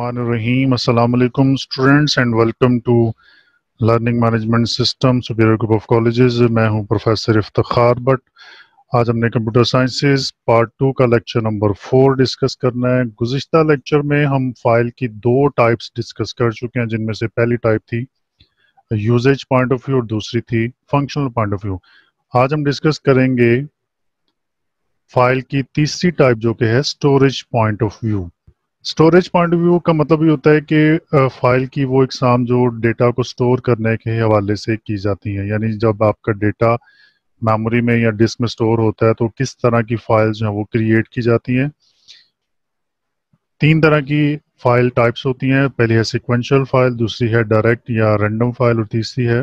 Bismillahirrahmanirrahim. Assalamu and welcome to learning management system Management group of Group मैं हूं professor इफ्तार but आज हमने कंप्यूटर साइंसेस पार्ट टू का लेक्चर नंबर फोर डिस्कस करना है गुजशत लेक्चर में हम फाइल की दो टाइप्स डिस्कस कर चुके हैं जिनमें से पहली टाइप थी यूजेज पॉइंट ऑफ व्यू और दूसरी थी फंक्शनल पॉइंट ऑफ व्यू आज हम डिस्कस करेंगे फाइल की तीसरी टाइप जो कि है storage point of view storage point of view का मतलब ये होता है कि फाइल की वो एग्जाम जो डेटा को स्टोर करने के हवाले से की जाती है यानी जब आपका डेटा मेमोरी में या डिस्क में स्टोर होता है तो किस तरह की फाइल जो है वो क्रिएट की जाती हैं तीन तरह की फाइल टाइप्स होती हैं पहली है सिक्वेंशियल फाइल दूसरी है डायरेक्ट या रेंडम फाइल और तीसरी है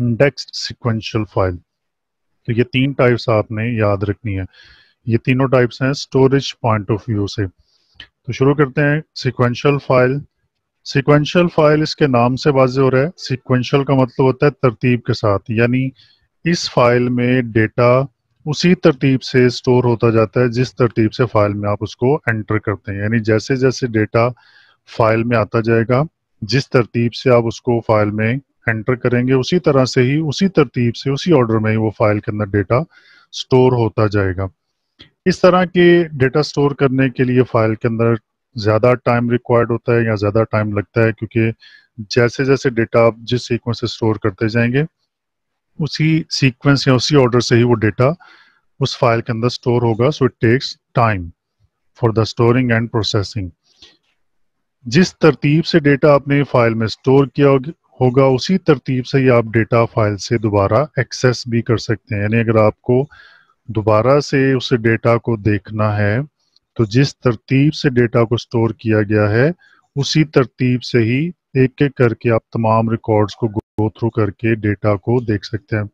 इंडेक्स सिक्वेंशियल फाइल तो ये तीन टाइप्स आपने याद रखनी है ये तीनों टाइप्स हैं स्टोरेज पॉइंट ऑफ व्यू से तो शुरू करते हैं सिक्वेंशियल फाइल सिक्वेंशियल फाइल इसके नाम से वाज हो रहा है सिक्वेंशियल का मतलब होता है तरतीब के साथ यानी इस फाइल में डेटा उसी तरतीब से स्टोर होता जाता है जिस तरतीब से फाइल में आप उसको एंटर करते हैं यानी जैसे जैसे डेटा फाइल में आता जाएगा जिस तरतीब से आप उसको फाइल में एंटर करेंगे उसी तरह से ही उसी तरतीब से उसी ऑर्डर में ही वो फाइल के अंदर डेटा स्टोर होता जाएगा इस तरह के डेटा स्टोर करने के लिए फाइल के अंदर ज़्यादा टाइम रिक्वायर्ड होता है या ज़्यादा टाइम लगता है क्योंकि जैसे जैसे डेटा आप जिस सीक्वेंस से स्टोर करते जाएंगे उसी सीक्वेंस या उसी ऑर्डर से ही वो डेटा उस फाइल के अंदर स्टोर होगा so it takes time for the storing and processing जिस तरतीब से डेटा आपने फाइल में स्टोर किया होगा उसी तरतीब से ही आप डेटा फाइल से दोबारा एक्सेस भी कर सकते हैं यानी अगर आपको दोबारा से उस डेटा को देखना है तो जिस तरतीब से डेटा को स्टोर किया गया है उसी तरतीब से ही एक एक करके आप तमाम रिकॉर्ड्स को गो थ्रू करके डेटा को देख सकते हैं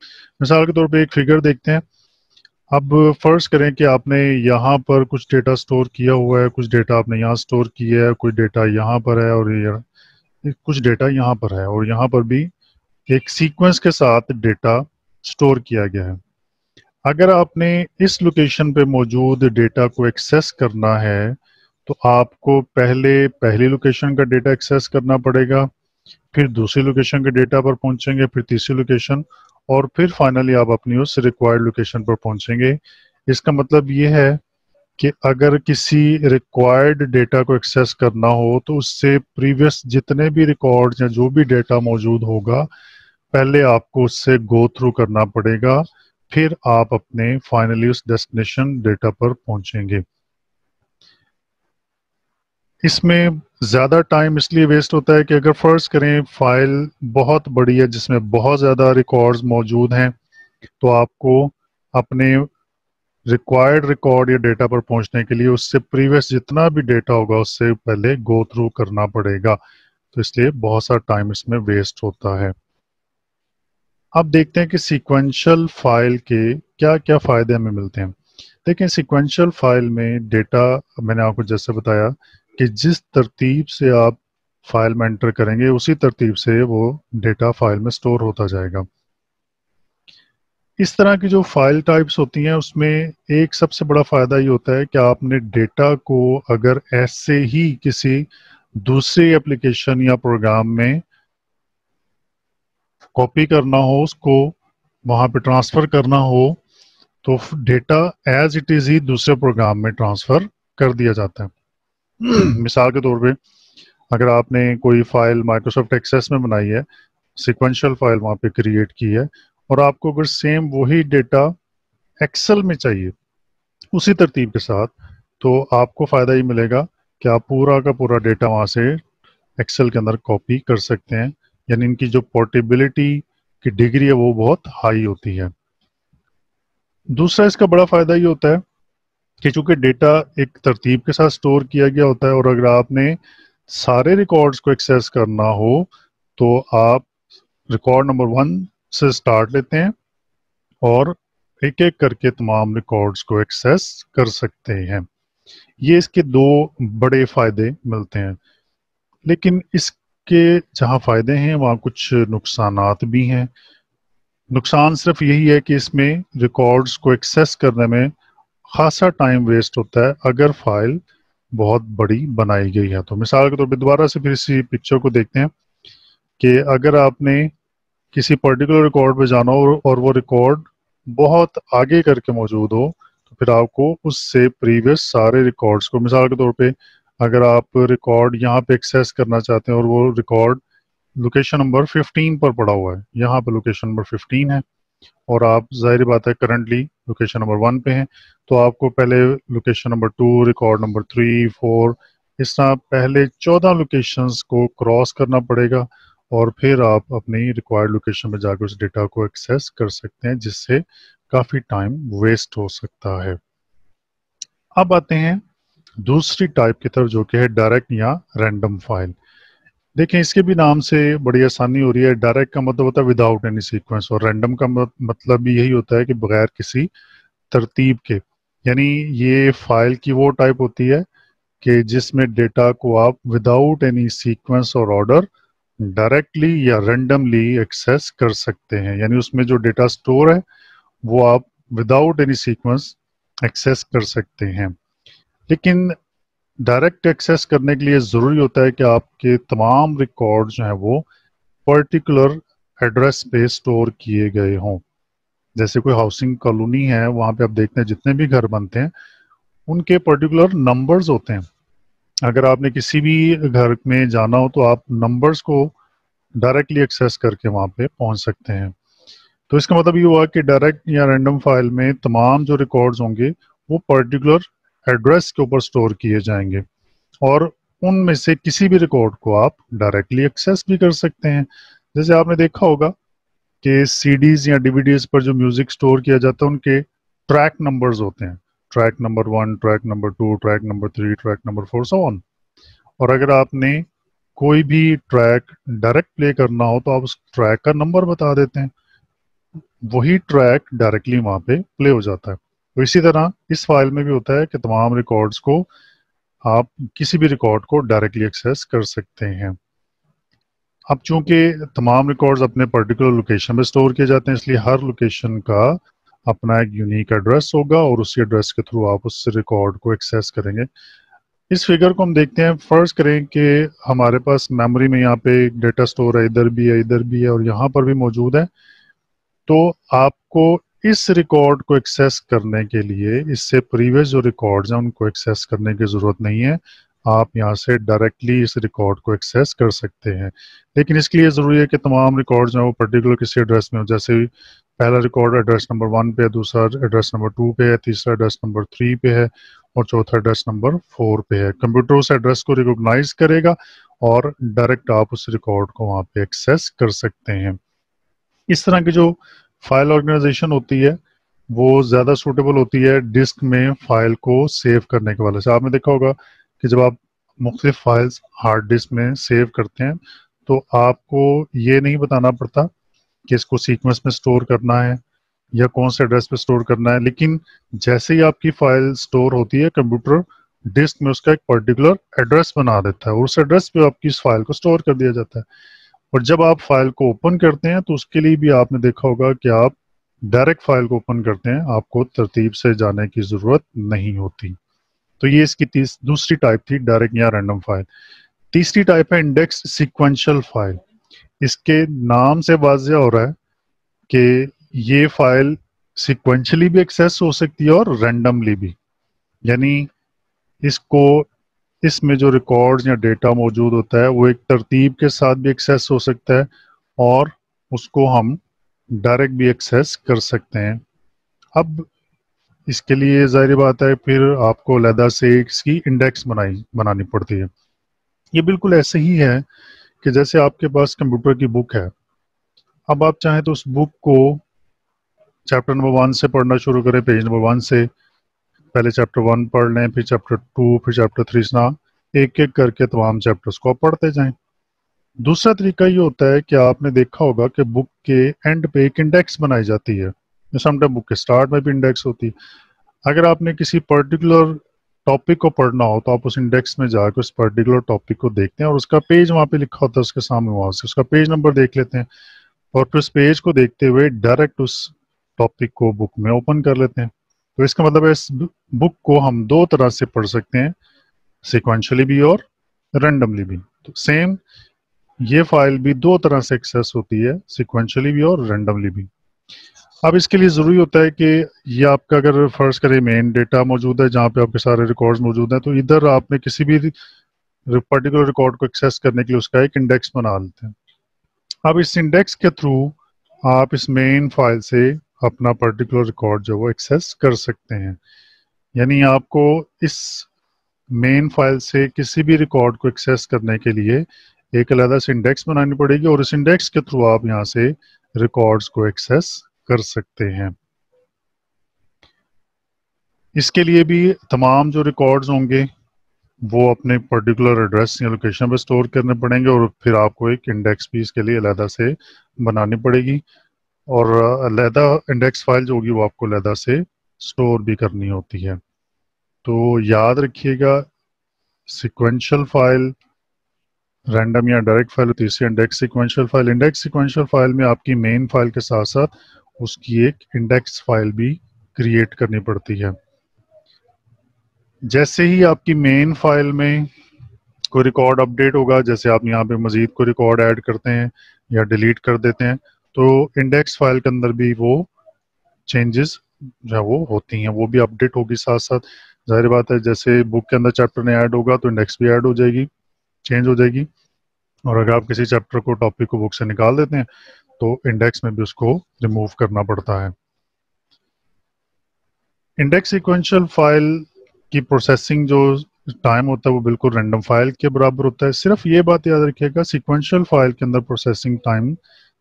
मिसाल के तौर पे एक फिगर देखते हैं अब फर्ज करें कि आपने यहाँ पर कुछ डेटा स्टोर किया हुआ है कुछ डेटा आपने यहाँ स्टोर किया है कुछ डेटा यहाँ पर है और कुछ डेटा यहाँ पर है और यहाँ पर भी एक सीक्वेंस के साथ डेटा स्टोर किया गया है अगर आपने इस लोकेशन पे मौजूद डेटा को एक्सेस करना है तो आपको पहले पहली लोकेशन का डेटा एक्सेस करना पड़ेगा फिर दूसरी लोकेशन के डेटा पर पहुंचेंगे फिर तीसरी लोकेशन और फिर फाइनली आप अपनी उस रिक्वायर्ड लोकेशन पर पहुंचेंगे इसका मतलब ये है कि अगर किसी रिक्वायर्ड डेटा को एक्सेस करना हो तो उससे प्रीवियस जितने भी रिकॉर्ड या जो भी डेटा मौजूद होगा पहले आपको उससे गो थ्रू करना पड़ेगा फिर आप अपने फाइनली उस डेस्टिनेशन डेटा पर पहुंचेंगे इसमें ज़्यादा टाइम इसलिए वेस्ट होता है कि अगर फ़र्ज करें फाइल बहुत बड़ी है जिसमें बहुत ज़्यादा रिकॉर्ड्स मौजूद हैं तो आपको अपने रिक्वायर्ड रिकॉर्ड या डेटा पर पहुंचने के लिए उससे प्रीवियस जितना भी डेटा होगा उससे पहले गो थ्रू करना पड़ेगा तो इसलिए बहुत सा टाइम इसमें वेस्ट होता है अब देखते हैं कि सीक्वेंशियल फाइल के क्या क्या फ़ायदे हमें मिलते हैं देखें सिक्वेंशल फाइल में डेटा मैंने आपको जैसे बताया कि जिस तरतीब से आप फाइल में एंटर करेंगे उसी तरतीब से वो डेटा फाइल में स्टोर होता जाएगा इस तरह की जो फाइल टाइप्स होती हैं उसमें एक सबसे बड़ा फ़ायदा ये होता है कि आपने डेटा को अगर ऐसे ही किसी दूसरे एप्लीकेशन या प्रोग्राम में कॉपी करना हो उसको वहां पे ट्रांसफ़र करना हो तो डेटा एज इट इज़ ही दूसरे प्रोग्राम में ट्रांसफ़र कर दिया जाता है मिसाल के तौर पे अगर आपने कोई फाइल माइक्रोसॉफ्ट एक्सेस में बनाई है सिक्वेंशियल फाइल वहाँ पे क्रिएट की है और आपको अगर सेम वही डेटा एक्सेल में चाहिए उसी तरतीब के साथ तो आपको फ़ायदा ये मिलेगा कि आप पूरा का पूरा डेटा वहां से एक्सेल के अंदर कॉपी कर सकते हैं यानी इनकी जो पोर्टेबिलिटी की डिग्री है वो बहुत हाई होती है दूसरा इसका बड़ा फायदा ये होता है कि चूंकि डेटा एक तरतीब के साथ स्टोर किया गया होता है और अगर आपने सारे रिकॉर्ड्स को एक्सेस करना हो तो आप रिकॉर्ड नंबर वन से स्टार्ट लेते हैं और एक एक करके तमाम रिकॉर्ड्स को एक्सेस कर सकते हैं ये इसके दो बड़े फायदे मिलते हैं लेकिन इस के जहाँ फायदे हैं वहाँ कुछ नुकसान भी हैं नुकसान सिर्फ यही है कि इसमें रिकॉर्ड्स को एक्सेस करने में खासा टाइम वेस्ट होता है अगर फाइल बहुत बड़ी बनाई गई है तो मिसाल के तौर तो पर दोबारा से फिर इसी पिक्चर को देखते हैं कि अगर आपने किसी पर्टिकुलर रिकॉर्ड पर जाना हो और वो रिकॉर्ड बहुत आगे करके मौजूद हो तो फिर आपको उससे प्रीवियस सारे रिकॉर्ड्स को मिसाल के तौर पर अगर आप रिकॉर्ड यहाँ पे एक्सेस करना चाहते हैं और वो रिकॉर्ड लोकेशन नंबर 15 पर पड़ा हुआ है यहाँ पे लोकेशन नंबर 15 है और आप जाहिर बात है करंटली लोकेशन नंबर वन पे हैं तो आपको पहले location number two record number three four इस तरह पहले चौदह लोकेशंस को क्रॉस करना पड़ेगा और फिर आप अपनी रिक्वायर्ड लोकेशन में जाकर उस डेटा को एक्सेस कर सकते हैं जिससे काफ़ी टाइम वेस्ट हो सकता है अब आते हैं दूसरी टाइप की तरफ जो कि है डायरेक्ट या रैंडम फाइल देखें इसके भी नाम से बड़ी आसानी हो रही है डायरेक्ट का मतलब होता है विदाउट एनी सीक्वेंस और रैंडम का मतलब भी यही होता है कि बगैर किसी तरतीब के यानी ये फाइल की वो टाइप होती है कि जिसमें डेटा को आप विदाउट एनी सीक्वेंस और ऑर्डर डायरेक्टली या रेंडमली एक्सेस कर सकते हैं यानी उसमें जो डेटा स्टोर है वो आप विदाउट एनी सीक्वेंस एक्सेस कर सकते हैं लेकिन डायरेक्ट एक्सेस करने के लिए ज़रूरी होता है कि आपके तमाम रिकॉर्ड जो है वो पर्टिकुलर एड्रेस पे स्टोर किए गए हों जैसे कोई हाउसिंग कॉलोनी है वहां पे आप देखते हैं जितने भी घर बनते हैं उनके पर्टिकुलर नंबर्स होते हैं अगर आपने किसी भी घर में जाना हो तो आप नंबर्स को डायरेक्टली एक्सेस करके वहां पे पहुंच सकते हैं तो इसका मतलब ये हुआ कि डायरेक्ट या रैंडम फाइल में तमाम जो रिकॉर्ड्स होंगे वो पर्टिकुलर एड्रेस के ऊपर स्टोर किए जाएंगे और उनमें से किसी भी रिकॉर्ड को आप डायरेक्टली एक्सेस भी कर सकते हैं जैसे आपने देखा होगा कि सीडीज या डीवीडीज पर जो म्यूजिक स्टोर किया जाता है उनके ट्रैक नंबर्स होते हैं track number one track number two track number three track number four so on और अगर आपने कोई भी ट्रैक डायरेक्ट प्ले करना हो तो आप उस ट्रैक का नंबर बता देते हैं वही ट्रैक डायरेक्टली वहां पे प्ले हो जाता है तो इसी तरह इस फाइल में भी होता है कि तमाम रिकॉर्ड्स को आप किसी भी रिकॉर्ड को डायरेक्टली एक्सेस कर सकते हैं अब चूंकि तमाम रिकॉर्ड्स अपने पर्टिकुलर लोकेशन में स्टोर किए जाते हैं इसलिए हर लोकेशन का अपना एक यूनिक एड्रेस होगा और उसी एड्रेस के थ्रू आप उस रिकॉर्ड को एक्सेस करेंगे इस फिगर को हम देखते हैं फर्ज करें कि हमारे पास मेमोरी में यहाँ पे डेटा स्टोर है इधर भी है इधर भी है और यहाँ पर भी मौजूद है तो आपको इस रिकॉर्ड को एक्सेस करने के लिए इससे प्रीवियस जो रिकॉर्ड्स हैं उनको एक्सेस करने की ज़रूरत नहीं है आप यहाँ से डायरेक्टली इस रिकॉर्ड को एक्सेस कर सकते हैं लेकिन इसके लिए ज़रूरी है कि तमाम रिकॉर्ड जो है वो पर्टिकुलर किसी एड्रेस में हो जैसे पहला रिकॉर्ड एड्रेस नंबर वन पे है दूसरा एड्रेस नंबर टू पे है तीसरा एड्रेस नंबर थ्री पे है और चौथा एड्रेस नंबर फोर पे है कंप्यूटर उस एड्रेस को रिकोगनाइज करेगा और डायरेक्ट आप उस रिकॉर्ड को वहाँ पे एक्सेस कर सकते हैं इस तरह के जो फाइल ऑर्गेनाइजेशन होती है वो ज़्यादा सूटेबल होती है डिस्क में फाइल को सेव करने के वाले से आपने देखा होगा कि जब आप मुख्तलिफ फाइल्स हार्ड डिस्क में सेव करते हैं तो आपको ये नहीं बताना पड़ता कि इसको सीक्वेंस में स्टोर करना है या कौन से एड्रेस पे स्टोर करना है लेकिन जैसे ही आपकी फाइल स्टोर होती है कंप्यूटर डिस्क में उसका एक पर्टिकुलर एड्रेस बना देता है और उस एड्रेस पे आपकी इस फाइल को स्टोर कर दिया जाता है और जब आप फाइल को ओपन करते हैं तो उसके लिए भी आपने देखा होगा कि आप डायरेक्ट फाइल को ओपन करते हैं आपको तरतीब से जाने की ज़रूरत नहीं होती तो ये इसकी दूसरी टाइप थी डायरेक्ट या रैंडम फाइल तीसरी टाइप है इंडेक्स सिक्वेंशियल फाइल इसके नाम से वाजिया हो रहा है कि ये फाइल सिक्वेंशली भी एक्सेस हो सकती है और रैंडमली भी यानी इसको इसमें जो रिकॉर्ड्स या डेटा मौजूद होता है वो एक तरतीब के साथ भी एक्सेस हो सकता है और उसको हम डायरेक्ट भी एक्सेस कर सकते हैं अब इसके लिए ज़ाहिर बात है फिर आपको लहदा से इसकी इंडेक्स बनाई बनानी पड़ती है ये बिल्कुल ऐसे ही है कि जैसे आपके पास कंप्यूटर की बुक है अब आप चाहें तो उस बुक को चैप्टर नंबर वन से पढ़ना शुरू करें पेज नंबर वन से पहले चैप्टर वन पढ़ लें फिर चैप्टर टू फिर चैप्टर थ्री सुना एक एक करके तमाम चैप्टर्स को आप पढ़ते जाएं दूसरा तरीका ये होता है कि आपने देखा होगा कि बुक के एंड पे एक इंडेक्स बनाई जाती है समटाइम बुक के स्टार्ट में भी इंडेक्स होती है अगर आपने किसी पर्टिकुलर टॉपिक को पढ़ना हो तो आप उस इंडेक्स में जाकर उस पर्टिकुलर टॉपिक को देखते हैं और उसका पेज वहाँ पे लिखा होता है उसके सामने वहाँ से उसका पेज नंबर देख लेते हैं और फिर उस पेज को देखते हुए डायरेक्ट उस टॉपिक को बुक में ओपन कर लेते हैं तो इसका मतलब है इस बुक को हम दो तरह से पढ़ सकते हैं सिक्वेंशली भी और रेंडमली भी तो सेम ये फाइल भी दो तरह से एक्सेस होती है सिक्वेंशली भी और रेंडमली भी अब इसके लिए ज़रूरी होता है कि ये आपका अगर फर्ज करें मेन डेटा मौजूद है जहाँ पे आपके सारे रिकॉर्ड्स मौजूद हैं तो इधर आपने किसी भी पर्टिकुलर रिकॉर्ड को एक्सेस करने के लिए उसका एक इंडेक्स बना लेते हैं अब इस इंडेक्स के थ्रू आप इस मेन फाइल से अपना पर्टिकुलर रिकॉर्ड जो वो एक्सेस कर सकते हैं यानी आपको इस मेन फाइल से किसी भी रिकॉर्ड को एक्सेस करने के लिए एक अलहदा से इंडेक्स बनानी पड़ेगी और इस इंडेक्स के थ्रू आप यहाँ से रिकॉर्ड्स को एक्सेस कर सकते हैं इसके लिए भी तमाम जो रिकॉर्ड्स होंगे वो अपने पर्टिकुलर एड्रेस या लोकेशन पर स्टोर करने पड़ेंगे और फिर आपको एक इंडेक्स भी इसके लिए अलहदा से बनानी पड़ेगी और लैदा इंडेक्स फाइल जो होगी वो आपको लैदा से स्टोर भी करनी होती है तो याद रखिएगा सिक्वेंशल फाइल रैंडम या डायरेक्ट फाइल होती है index sequential file index sequential file में आपकी मेन फाइल के साथ साथ उसकी एक इंडेक्स फाइल भी क्रिएट करनी पड़ती है जैसे ही आपकी मेन फाइल में कोई रिकॉर्ड अपडेट होगा जैसे आप यहाँ पे मजीद कोई रिकॉर्ड ऐड करते हैं या डिलीट कर देते हैं तो इंडेक्स फाइल के अंदर भी वो चेंजेस जो वो होती हैं वो भी अपडेट होगी साथ साथ जाहिर बात है जैसे बुक के अंदर चैप्टर नहीं ऐड होगा तो इंडेक्स भी ऐड हो जाएगी चेंज हो जाएगी और अगर आप किसी चैप्टर को टॉपिक को बुक से निकाल देते हैं तो इंडेक्स में भी उसको रिमूव करना पड़ता है इंडेक्स सिक्वेंशियल फाइल की प्रोसेसिंग जो टाइम होता है वो बिल्कुल रेंडम फाइल के बराबर होता है सिर्फ ये बात याद रखिएगा सिक्वेंशियल फाइल के अंदर प्रोसेसिंग टाइम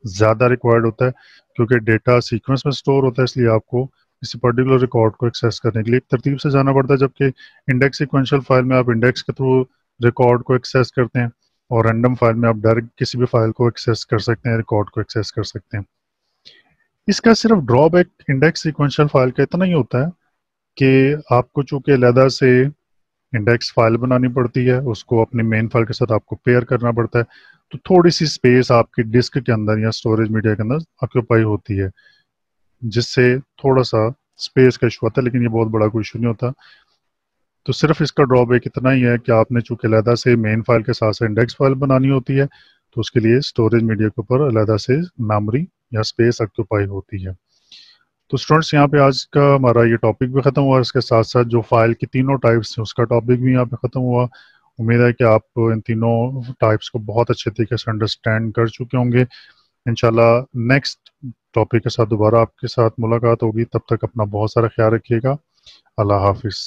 ज़्यादा रिक्वायर्ड होता है क्योंकि डेटा सीक्वेंस में स्टोर होता है इसलिए आपको किसी पर्टिकुलर रिकॉर्ड को एक्सेस करने के लिए तरतीब से जाना पड़ता है जबकि इंडेक्स सिक्वेंशियल फाइल में आप इंडेक्स के थ्रू रिकॉर्ड को एक्सेस करते हैं और रैंडम फाइल में आप डायरेक्ट किसी भी फाइल को एक्सेस कर सकते हैं रिकॉर्ड को एक्सेस कर सकते हैं इसका सिर्फ ड्रॉबैक इंडेक्स सिक्वेंशियल फाइल का इतना ही होता है कि आपको चूंकि अलहदा से इंडेक्स फाइल बनानी पड़ती है उसको अपनी मेन फाइल के साथ आपको पेयर करना पड़ता है तो थोड़ी सी स्पेस आपकी डिस्क के अंदर या स्टोरेज मीडिया के अंदर ऑक्यूपाई होती है जिससे थोड़ा सा स्पेस का इशू आता है लेकिन ये बहुत बड़ा कोई इशू नहीं होता तो सिर्फ इसका ड्रॉबैक इतना ही है कि आपने चूंकि अलहदा से मेन फाइल के साथ साथ इंडेक्स फाइल बनानी होती है तो उसके लिए स्टोरेज मीडिया के ऊपर अलहदा से मेमोरी या स्पेस ऑक्यूपाई होती है तो स्टूडेंट्स यहाँ पे आज का हमारा ये टॉपिक भी ख़त्म हुआ इसके साथ साथ जो फाइल की तीनों टाइप्स हैं उसका टॉपिक भी यहाँ पे ख़त्म हुआ उम्मीद है कि आप इन तीनों टाइप्स को बहुत अच्छे तरीके से अंडरस्टैंड कर चुके होंगे इनशाला नेक्स्ट टॉपिक के साथ दोबारा आपके साथ मुलाकात होगी तब तक अपना बहुत सारा ख्याल रखिएगा अल्लाह हाफिज़